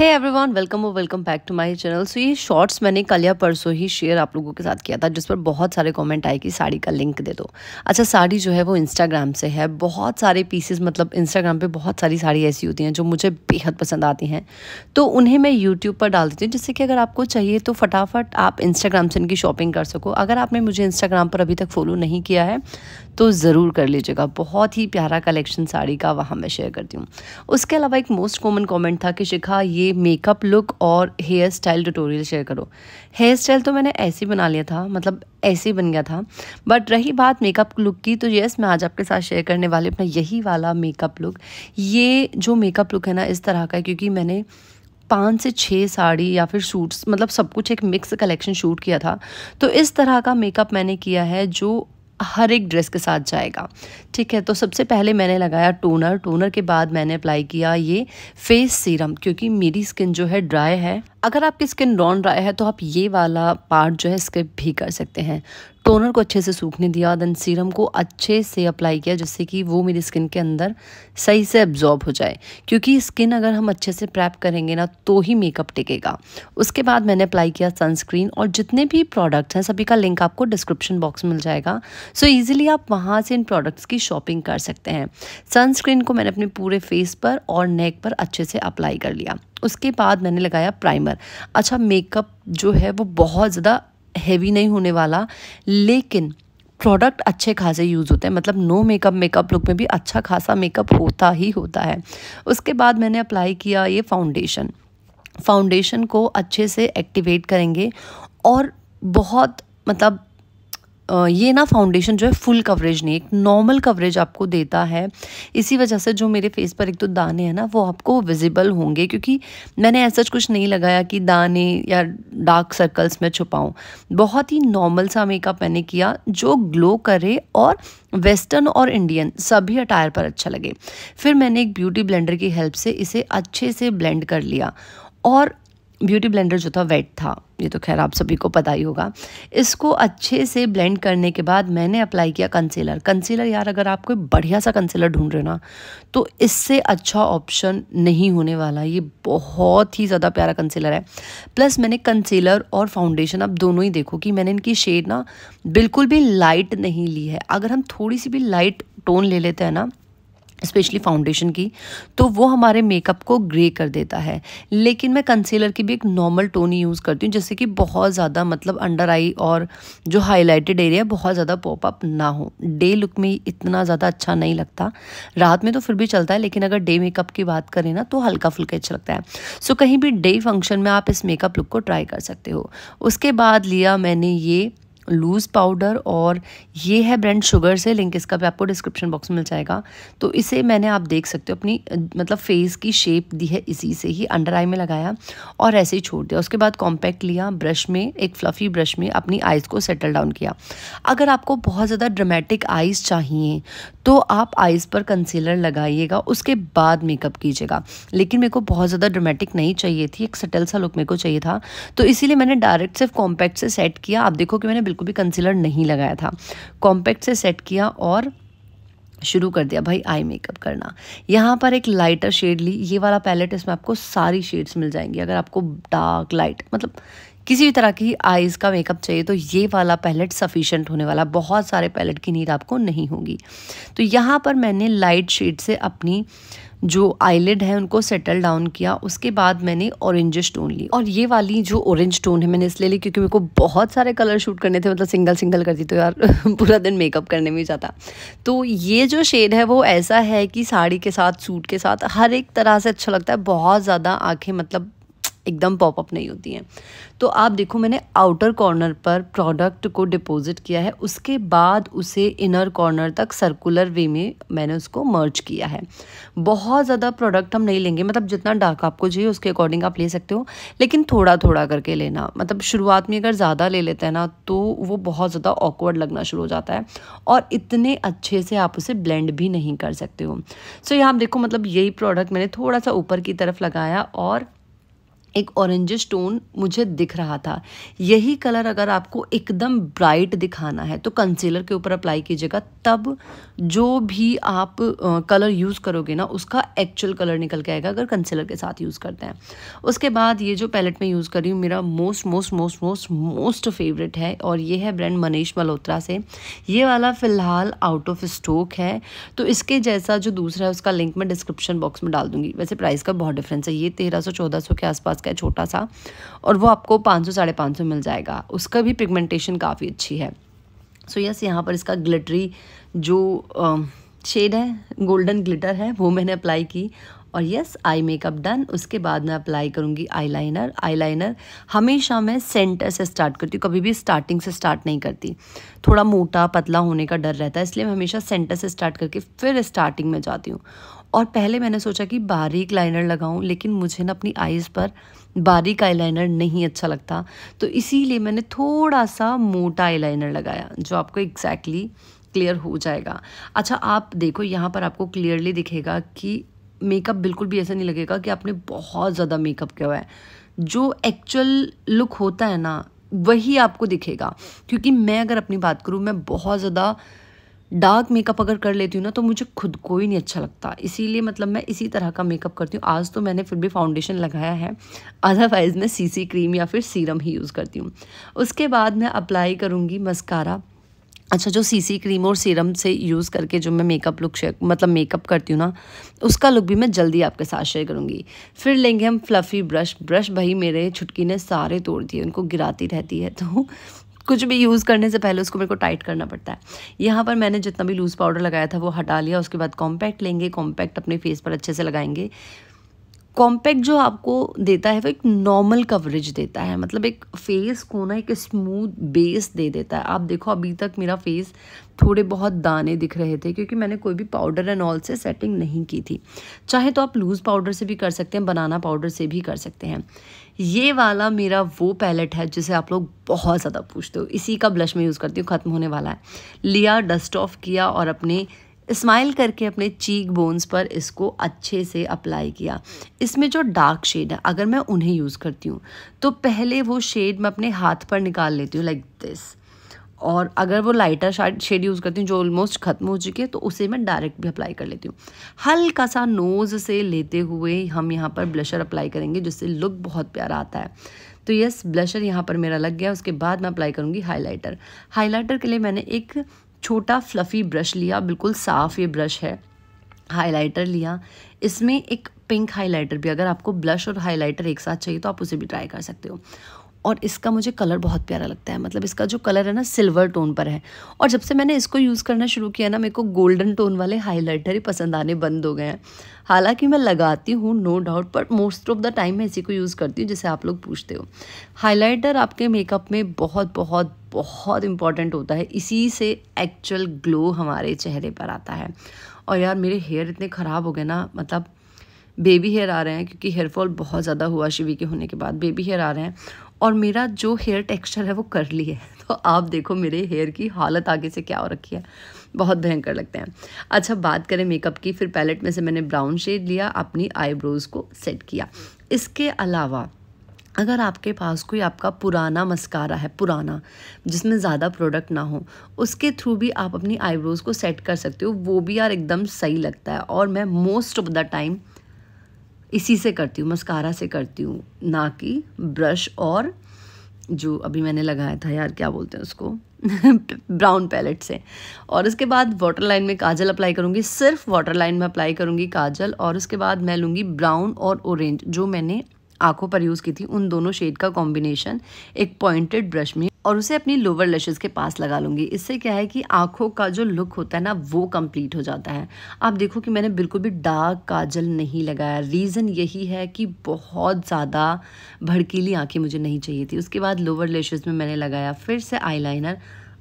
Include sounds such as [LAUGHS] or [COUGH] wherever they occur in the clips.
है everyone welcome और welcome back to my channel so ये शॉर्ट्स मैंने कल या परसों ही शेयर आप लोगों के साथ किया था जिस पर बहुत सारे कमेंट आए कि साड़ी का लिंक दे दो अच्छा साड़ी जो है वो इंस्टाग्राम से है बहुत सारे पीसेस मतलब इंस्टाग्राम पे बहुत सारी साड़ी ऐसी होती हैं जो मुझे बेहद पसंद आती हैं तो उन्हें मैं यूट्यूब पर डाल देती हूँ जिससे कि अगर आपको चाहिए तो फटाफट आप इंस्टाग्राम से इनकी शॉपिंग कर सको अगर आपने मुझे इंस्टाग्राम पर अभी तक फॉलो नहीं किया है तो ज़रूर कर लीजिएगा बहुत ही प्यारा कलेक्शन साड़ी का वहाँ मैं शेयर करती हूँ उसके अलावा एक मोस्ट कॉमन कॉमेंट था कि शिखा ये मेकअप लुक और हेयर स्टाइल ट्यूटोरियल शेयर करो हेयर स्टाइल तो मैंने ऐसे ही बना लिया था मतलब ऐसे ही बन गया था बट रही बात मेकअप लुक की तो यस मैं आज आपके साथ शेयर करने वाली अपना यही वाला मेकअप लुक ये जो मेकअप लुक है ना इस तरह का है क्योंकि मैंने पाँच से छः साड़ी या फिर सूट्स मतलब सब कुछ एक मिक्स कलेक्शन शूट किया था तो इस तरह का मेकअप मैंने किया है जो हर एक ड्रेस के साथ जाएगा ठीक है तो सबसे पहले मैंने लगाया टोनर टोनर के बाद मैंने अप्लाई किया ये फेस सीरम क्योंकि मेरी स्किन जो है ड्राई है अगर आपकी स्किन डॉन ड्राई है तो आप ये वाला पार्ट जो है स्किप भी कर सकते हैं टोनर को अच्छे से सूखने दिया देन सीरम को अच्छे से अप्लाई किया जिससे कि वो मेरी स्किन के अंदर सही से एब्जॉर्ब हो जाए क्योंकि स्किन अगर हम अच्छे से प्रैप करेंगे ना तो ही मेकअप टिकेगा उसके बाद मैंने अप्लाई किया सनस्क्रीन और जितने भी प्रोडक्ट्स हैं सभी का लिंक आपको डिस्क्रिप्शन बॉक्स मिल जाएगा सो so ईजिली आप वहाँ से इन प्रोडक्ट्स की शॉपिंग कर सकते हैं सनस्क्रीन को मैंने अपने पूरे फेस पर और नेक पर अच्छे से अप्लाई कर लिया उसके बाद मैंने लगाया प्राइमर अच्छा मेकअप जो है वो बहुत ज़्यादा हैवी नहीं होने वाला लेकिन प्रोडक्ट अच्छे खासे यूज़ होते हैं मतलब नो मेकअप मेकअप लुक में भी अच्छा खासा मेकअप होता ही होता है उसके बाद मैंने अप्लाई किया ये फाउंडेशन फाउंडेशन को अच्छे से एक्टिवेट करेंगे और बहुत मतलब ये ना फाउंडेशन जो है फुल कवरेज नहीं एक नॉर्मल कवरेज आपको देता है इसी वजह से जो मेरे फेस पर एक तो दाने हैं ना वो आपको विजिबल होंगे क्योंकि मैंने ऐसा कुछ नहीं लगाया कि दाने या डार्क सर्कल्स में छुपाऊँ बहुत ही नॉर्मल सा मेकअप मैंने किया जो ग्लो करे और वेस्टर्न और इंडियन सभी अटायर पर अच्छा लगे फिर मैंने एक ब्यूटी ब्लेंडर की हेल्प से इसे अच्छे से ब्लेंड कर लिया और ब्यूटी ब्लेंडर जो था वेट था ये तो खैर आप सभी को पता ही होगा इसको अच्छे से ब्लेंड करने के बाद मैंने अप्लाई किया कंसीलर कंसीलर यार अगर आप कोई बढ़िया सा कंसीलर ढूंढ रहे हो ना तो इससे अच्छा ऑप्शन नहीं होने वाला ये बहुत ही ज़्यादा प्यारा कंसीलर है प्लस मैंने कंसीलर और फाउंडेशन आप दोनों ही देखो कि मैंने इनकी शेड ना बिल्कुल भी लाइट नहीं ली है अगर हम थोड़ी सी भी लाइट टोन ले लेते हैं ना स्पेशली फाउंडेशन की तो वो हमारे मेकअप को ग्रे कर देता है लेकिन मैं कंसीलर की भी एक नॉर्मल टोन ही यूज़ करती हूँ जैसे कि बहुत ज़्यादा मतलब अंडर आई और जो हाईलाइटेड एरिया बहुत ज़्यादा पॉप अप ना हो डे लुक में इतना ज़्यादा अच्छा नहीं लगता रात में तो फिर भी चलता है लेकिन अगर डे मेकअप की बात करें ना तो हल्का फुल्का अच्छा लगता है सो कहीं भी डे फंक्शन में आप इस मेकअप लुक को ट्राई कर सकते हो उसके बाद लिया मैंने ये लूज़ पाउडर और ये है ब्रांड शुगर से लिंक इसका भी आपको डिस्क्रिप्शन बॉक्स में मिल जाएगा तो इसे मैंने आप देख सकते हो अपनी मतलब फेस की शेप दी है इसी से ही अंडर आई में लगाया और ऐसे ही छोड़ दिया उसके बाद कॉम्पैक्ट लिया ब्रश में एक फ्लफ़ी ब्रश में अपनी आइज़ को सेटल डाउन किया अगर आपको बहुत ज़्यादा ड्रामेटिक आइज़ चाहिए तो आप आइज़ पर कंसीलर लगाइएगा उसके बाद मेकअप कीजिएगा लेकिन मेरे को बहुत ज़्यादा ड्रामेटिक नहीं चाहिए थी एक सटल सा लुक मेरे को चाहिए था तो इसीलिए मैंने डायरेक्ट सिर्फ कॉम्पैक्ट से सेट किया आप देखो कि मैंने बिल्कुल को भी कंसीलर नहीं लगाया था कॉम्पैक्ट से सेट किया और शुरू कर दिया भाई आई मेकअप करना यहाँ पर एक लाइटर शेड ली ये वाला पैलेट इसमें आपको सारी शेड्स मिल जाएंगी अगर आपको डार्क लाइट मतलब किसी भी तरह की आईज का मेकअप चाहिए तो ये वाला पैलेट सफिशेंट होने वाला बहुत सारे पैलेट की नीड आपको नहीं होगी तो यहाँ पर मैंने लाइट शेड से अपनी जो आईलिड है उनको सेटल डाउन किया उसके बाद मैंने ऑरेंज टोन ली और ये वाली जो ऑरेंज स्टोन है मैंने इसलिए ली क्योंकि मेरे को बहुत सारे कलर शूट करने थे मतलब सिंगल सिंगल करती तो यार [LAUGHS] पूरा दिन मेकअप करने में जाता तो ये जो शेड है वो ऐसा है कि साड़ी के साथ सूट के साथ हर एक तरह से अच्छा लगता है बहुत ज़्यादा आँखें मतलब एकदम पॉपअप नहीं होती हैं तो आप देखो मैंने आउटर कॉर्नर पर प्रोडक्ट को डिपॉजिट किया है उसके बाद उसे इनर कॉर्नर तक सर्कुलर वे में मैंने उसको मर्ज किया है बहुत ज़्यादा प्रोडक्ट हम नहीं लेंगे मतलब जितना डार्क आपको चाहिए उसके अकॉर्डिंग आप ले सकते हो लेकिन थोड़ा थोड़ा करके लेना मतलब शुरुआत में अगर ज़्यादा ले लेते हैं ना तो वो बहुत ज़्यादा ऑकवर्ड लगना शुरू हो जाता है और इतने अच्छे से आप उसे ब्लेंड भी नहीं कर सकते हो सो so, यहाँ देखो मतलब यही प्रोडक्ट मैंने थोड़ा सा ऊपर की तरफ लगाया और एक ऑरेंज टोन मुझे दिख रहा था यही कलर अगर आपको एकदम ब्राइट दिखाना है तो कंसीलर के ऊपर अप्लाई कीजिएगा तब जो भी आप कलर यूज़ करोगे ना उसका एक्चुअल कलर निकल के आएगा अगर कंसीलर के साथ यूज़ करते हैं उसके बाद ये जो पैलेट में यूज़ कर रही हूँ मेरा most most most most most favourite है और ये है ब्रांड मनीष मल्होत्रा से ये वाला फ़िलहाल आउट ऑफ स्टॉक है तो इसके जैसा जो दूसरा है उसका लिंक मैं डिस्क्रिप्शन बॉक्स में डाल दूँगी वैसे प्राइस का बहुत डिफरेंस है ये तेरह सौ चौदह सौ के आसपास साइज़ का छोटा सा और वो आपको पाँच सौ साढ़े पाँच सौ मिल जाएगा उसका भी पिगमेंटेशन काफ़ी अच्छी है सो यस यहाँ पर इसका ग्लिटरी जो शेड है गोल्डन ग्लिटर है वो मैंने अप्लाई की और यस आई मेकअप डन उसके बाद मैं अप्लाई करूँगी आईलाइनर आईलाइनर हमेशा मैं सेंटर से स्टार्ट करती हूँ कभी भी स्टार्टिंग से स्टार्ट नहीं करती थोड़ा मोटा पतला होने का डर रहता है इसलिए मैं हमेशा सेंटर से स्टार्ट करके फिर स्टार्टिंग में जाती हूँ और पहले मैंने सोचा कि बारीक लाइनर लगाऊं लेकिन मुझे ना अपनी आइज़ पर बारीक आई नहीं अच्छा लगता तो इसीलिए मैंने थोड़ा सा मोटा आई लगाया जो आपको एग्जैक्टली exactly क्लियर हो जाएगा अच्छा आप देखो यहाँ पर आपको क्लियरली दिखेगा कि मेकअप बिल्कुल भी ऐसा नहीं लगेगा कि आपने बहुत ज़्यादा मेकअप किया हुआ है जो एक्चुअल लुक होता है ना वही आपको दिखेगा क्योंकि मैं अगर अपनी बात करूँ मैं बहुत ज़्यादा डार्क मेकअप अगर कर लेती हूँ ना तो मुझे खुद को ही नहीं अच्छा लगता इसीलिए मतलब मैं इसी तरह का मेकअप करती हूँ आज तो मैंने फिर भी फाउंडेशन लगाया है अदरवाइज़ मैं सीसी क्रीम या फिर सीरम ही यूज़ करती हूँ उसके बाद मैं अप्लाई करूँगी मस्कारा अच्छा जो सीसी क्रीम और सीरम से यूज़ करके जो मैं मेकअप लुक शेयर मतलब मेकअप करती हूँ ना उसका लुक भी मैं जल्दी आपके साथ शेयर करूँगी फिर लेंगे हम फ्लफ़ी ब्रश ब्रश भाई मेरे छुटकी ने सारे तोड़ दिए उनको गिराती रहती है तो कुछ भी यूज़ करने से पहले उसको मेरे को टाइट करना पड़ता है यहाँ पर मैंने जितना भी लूज़ पाउडर लगाया था वो हटा लिया उसके बाद कॉम्पैक्ट लेंगे कॉम्पैक्ट अपने फेस पर अच्छे से लगाएंगे कॉम्पैक्ट जो आपको देता है वो एक नॉर्मल कवरेज देता है मतलब एक फेस को ना एक स्मूथ बेस दे देता है आप देखो अभी तक मेरा फेस थोड़े बहुत दाने दिख रहे थे क्योंकि मैंने कोई भी पाउडर एंड ऑल से सेटिंग नहीं की थी चाहे तो आप लूज़ पाउडर से भी कर सकते हैं बनाना पाउडर से भी कर सकते हैं ये वाला मेरा वो पैलेट है जिसे आप लोग बहुत ज़्यादा पूछते हो इसी का ब्लश मैं यूज़ करती हूँ ख़त्म होने वाला है लिया डस्ट ऑफ किया और अपने स्माइल करके अपने चीक बोन्स पर इसको अच्छे से अप्लाई किया इसमें जो डार्क शेड है अगर मैं उन्हें यूज़ करती हूँ तो पहले वो शेड मैं अपने हाथ पर निकाल लेती हूँ लाइक दिस और अगर वो लाइटर शेड यूज़ करती हूँ जो ऑलमोस्ट ख़त्म हो चुकी है तो उसे मैं डायरेक्ट भी अप्लाई कर लेती हूँ हल्का सा नोज़ से लेते हुए हम यहाँ पर ब्लशर अप्लाई करेंगे जिससे लुक बहुत प्यारा आता है तो यस ब्लशर यहाँ पर मेरा लग गया उसके बाद मैं अप्लाई करूँगी हाइलाइटर हाइलाइटर के लिए मैंने एक छोटा फ्लफ़ी ब्रश लिया बिल्कुल साफ़ ये ब्रश है हाइलाइटर लिया इसमें एक पिंक हाइलाइटर भी अगर आपको ब्लश और हाइलाइटर एक साथ चाहिए तो आप उसे भी ट्राई कर सकते हो और इसका मुझे कलर बहुत प्यारा लगता है मतलब इसका जो कलर है ना सिल्वर टोन पर है और जब से मैंने इसको यूज़ करना शुरू किया ना मेरे को गोल्डन टोन वाले हाईलाइटर ही पसंद आने बंद हो गए हैं हालांकि मैं लगाती हूँ no doubt but most of the time मैं इसी को यूज़ करती हूँ जैसे आप लोग पूछते हो हाईलाइटर आपके मेकअप में बहुत बहुत बहुत इंपॉर्टेंट होता है इसी से एक्चुअल ग्लो हमारे चेहरे पर आता है और यार मेरे हेयर इतने ख़राब हो गए ना मतलब बेबी हेयर आ रहे हैं क्योंकि हेयरफॉल बहुत ज़्यादा हुआ शिवी के होने के बाद बेबी हेयर आ रहे हैं और मेरा जो हेयर टेक्सचर है वो ली है [LAUGHS] तो आप देखो मेरे हेयर की हालत आगे से क्या हो रखी है बहुत भयंकर लगते हैं अच्छा बात करें मेकअप की फिर पैलेट में से मैंने ब्राउन शेड लिया अपनी आईब्रोज़ को सेट किया इसके अलावा अगर आपके पास कोई आपका पुराना मस्कारा है पुराना जिसमें ज़्यादा प्रोडक्ट ना हो उसके थ्रू भी आप अपनी आईब्रोज़ को सेट कर सकते हो वो भी यार एकदम सही लगता है और मैं मोस्ट ऑफ द टाइम इसी से करती हूँ मस्कारा से करती हूँ ना कि ब्रश और जो अभी मैंने लगाया था यार क्या बोलते हैं उसको [LAUGHS] ब्राउन पैलेट से और उसके बाद वाटर लाइन में काजल अप्लाई करूँगी सिर्फ वाटर लाइन में अप्लाई करूँगी काजल और उसके बाद मैं लूँगी ब्राउन और ऑरेंज जो मैंने आंखों पर यूज़ की थी उन दोनों शेड का कॉम्बिनेशन एक पॉइंटेड ब्रश में और उसे अपनी लोअर लैशेज़ के पास लगा लूँगी इससे क्या है कि आँखों का जो लुक होता है ना वो कंप्लीट हो जाता है आप देखो कि मैंने बिल्कुल भी डार्क काजल नहीं लगाया रीज़न यही है कि बहुत ज़्यादा भड़कीली आँखें मुझे नहीं चाहिए थी उसके बाद लोअर लैशेज़ में मैंने लगाया फिर से आई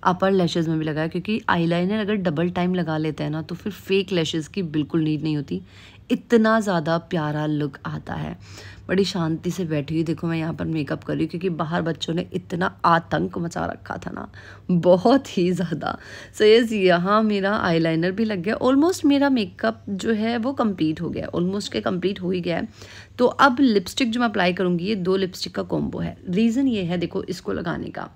अपर लैशेज़ में भी लगाया क्योंकि आईलाइनर अगर डबल टाइम लगा लेते हैं ना तो फिर फेक लैशेज़ की बिल्कुल नीड नहीं होती इतना ज़्यादा प्यारा लुक आता है बड़ी शांति से बैठी हुई देखो मैं यहाँ पर मेकअप कर रही हूँ क्योंकि बाहर बच्चों ने इतना आतंक मचा रखा था ना बहुत ही ज़्यादा सो so, यस yes, यहाँ मेरा आईलाइनर भी लग गया ऑलमोस्ट मेरा मेकअप जो है वो कंप्लीट हो गया ऑलमोस्ट के कंप्लीट हो ही गया है तो अब लिपस्टिक जो मैं अप्लाई करूँगी ये दो लिपस्टिक का कॉम्बो है रीज़न ये है देखो इसको लगाने का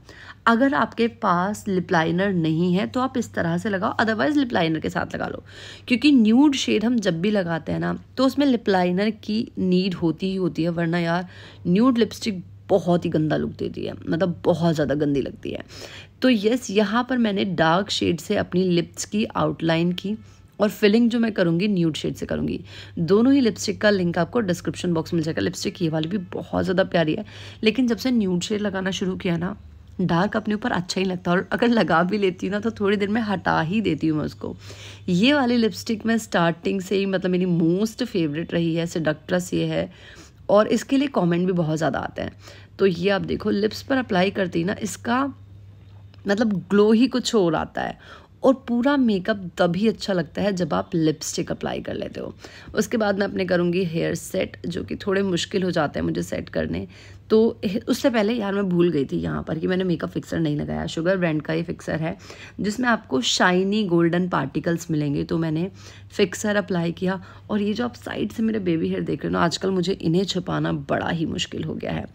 अगर आपके पास लिप लाइनर नहीं है तो आप इस तरह से लगाओ अदरवाइज़ लिप लाइनर के साथ लगा लो क्योंकि न्यूड शेड हम जब भी लगाते हैं ना तो उसमें लिप लाइनर की नीड होती ही होती होती है वरना यार न्यूड लिपस्टिक बहुत ही गंदा लुक देती है मतलब बहुत ज़्यादा गंदी लगती है तो यस यहाँ पर मैंने डार्क शेड से अपनी लिप्स की आउटलाइन की और फिलिंग जो मैं करूँगी न्यूड शेड से करूँगी दोनों ही लिपस्टिक का लिंक आपको डिस्क्रिप्शन बॉक्स मिल जाएगा लिपस्टिक ये वाली भी बहुत ज़्यादा प्यारी है लेकिन जब से न्यूड शेड लगाना शुरू किया ना डार्क अपने ऊपर अच्छा ही लगता है और अगर लगा भी लेती हूँ ना तो थोड़ी देर में हटा ही देती हूँ मैं उसको ये वाली लिपस्टिक मैं स्टार्टिंग से ही मतलब मेरी मोस्ट फेवरेट रही है सिडक्ट्रस ये है और इसके लिए कमेंट भी बहुत ज़्यादा आते हैं तो ये आप देखो लिप्स पर अप्लाई करते ही ना इसका मतलब ग्लो ही कुछ और आता है और पूरा मेकअप तभी अच्छा लगता है जब आप लिपस्टिक अप्लाई कर लेते हो उसके बाद मैं अपने करूँगी हेयर सेट जो कि थोड़े मुश्किल हो जाते हैं मुझे सेट करने तो eh, उससे पहले यार मैं भूल गई थी यहाँ पर कि मैंने मेकअप फिक्सर नहीं लगाया शुगर ब्रांड का ये फिक्सर है जिसमें आपको शाइनी गोल्डन पार्टिकल्स मिलेंगे तो मैंने फिक्सर अप्लाई किया और ये जो आप साइड से मेरे बेबी हेयर देख रहे हो ना आजकल मुझे इन्हें छुपाना बड़ा ही मुश्किल हो गया है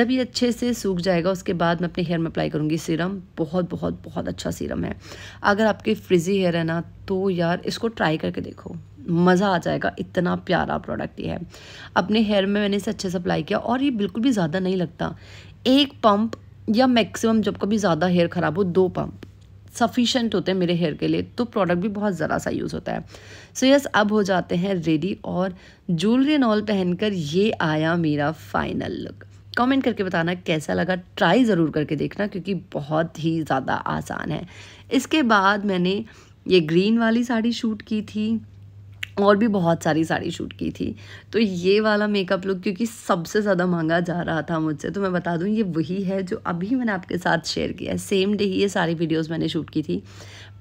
जब ये अच्छे से सूख जाएगा उसके बाद मैं अपने हेयर में अप्लाई करूँगी सीरम बहुत बहुत बहुत अच्छा सीरम है अगर आपके फ्रिजी हेयर है ना तो यार इसको ट्राई करके देखो मज़ा आ जाएगा इतना प्यारा प्रोडक्ट ये है अपने हेयर में मैंने इसे अच्छे से अप्लाई किया और ये बिल्कुल भी ज़्यादा नहीं लगता एक पम्प या मैक्सिमम जब कभी ज़्यादा हेयर ख़राब हो दो पम्प सफिशेंट होते हैं मेरे हेयर के लिए तो प्रोडक्ट भी बहुत ज़रा सा यूज़ होता है सो so यस yes, अब हो जाते हैं रेडी और जूलरी एंड ऑल पहनकर ये आया मेरा फाइनल लुक कमेंट करके बताना कैसा लगा ट्राई ज़रूर करके देखना क्योंकि बहुत ही ज़्यादा आसान है इसके बाद मैंने ये ग्रीन वाली साड़ी शूट की थी और भी बहुत सारी साड़ी शूट की थी तो ये वाला मेकअप लुक क्योंकि सबसे ज़्यादा महंगा जा रहा था मुझसे तो मैं बता दूँ ये वही है जो अभी मैंने आपके साथ शेयर किया है सेम डे ही ये सारी वीडियोस मैंने शूट की थी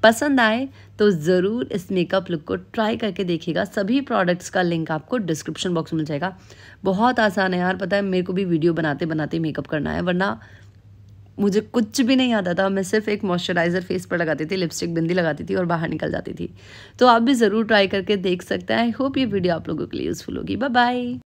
पसंद आए तो ज़रूर इस मेकअप लुक को ट्राई करके देखिएगा सभी प्रोडक्ट्स का लिंक आपको डिस्क्रिप्शन बॉक्स में मिल जाएगा बहुत आसान है यार पता है मेरे को भी वीडियो बनाते बनाते मेकअप करना है वरना मुझे कुछ भी नहीं आता था मैं सिर्फ एक मॉइस्चराइज़र फेस पर लगाती थी लिपस्टिक बिंदी लगाती थी और बाहर निकल जाती थी तो आप भी ज़रूर ट्राई करके देख सकते हैं आई होप ये वीडियो आप लोगों के लिए यूज़फुल होगी बाय बाय